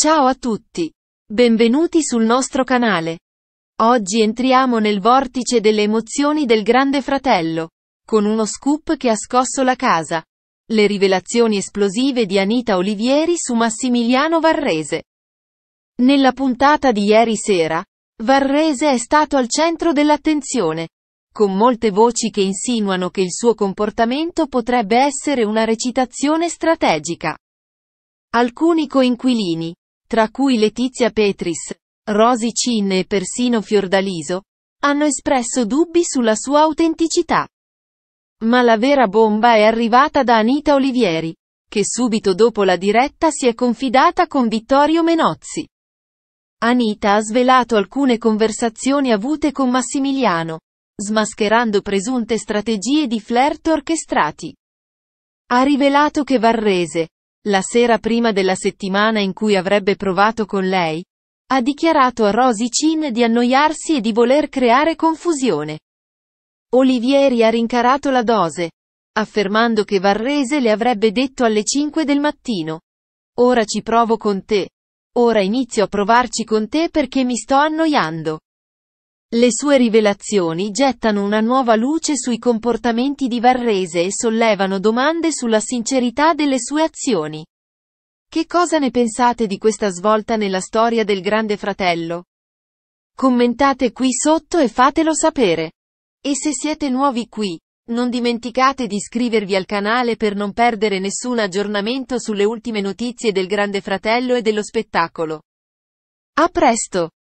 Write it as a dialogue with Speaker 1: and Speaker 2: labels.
Speaker 1: Ciao a tutti! Benvenuti sul nostro canale. Oggi entriamo nel vortice delle emozioni del Grande Fratello, con uno scoop che ha scosso la casa. Le rivelazioni esplosive di Anita Olivieri su Massimiliano Varrese. Nella puntata di ieri sera, Varrese è stato al centro dell'attenzione, con molte voci che insinuano che il suo comportamento potrebbe essere una recitazione strategica. Alcuni coinquilini, tra cui Letizia Petris, Rosy Cin e persino Fiordaliso, hanno espresso dubbi sulla sua autenticità. Ma la vera bomba è arrivata da Anita Olivieri, che subito dopo la diretta si è confidata con Vittorio Menozzi. Anita ha svelato alcune conversazioni avute con Massimiliano, smascherando presunte strategie di flirt orchestrati. Ha rivelato che Varrese, la sera prima della settimana in cui avrebbe provato con lei, ha dichiarato a Rosy Chin di annoiarsi e di voler creare confusione. Olivieri ha rincarato la dose, affermando che Varrese le avrebbe detto alle 5 del mattino. Ora ci provo con te. Ora inizio a provarci con te perché mi sto annoiando. Le sue rivelazioni gettano una nuova luce sui comportamenti di Varrese e sollevano domande sulla sincerità delle sue azioni. Che cosa ne pensate di questa svolta nella storia del Grande Fratello? Commentate qui sotto e fatelo sapere. E se siete nuovi qui, non dimenticate di iscrivervi al canale per non perdere nessun aggiornamento sulle ultime notizie del Grande Fratello e dello spettacolo. A presto!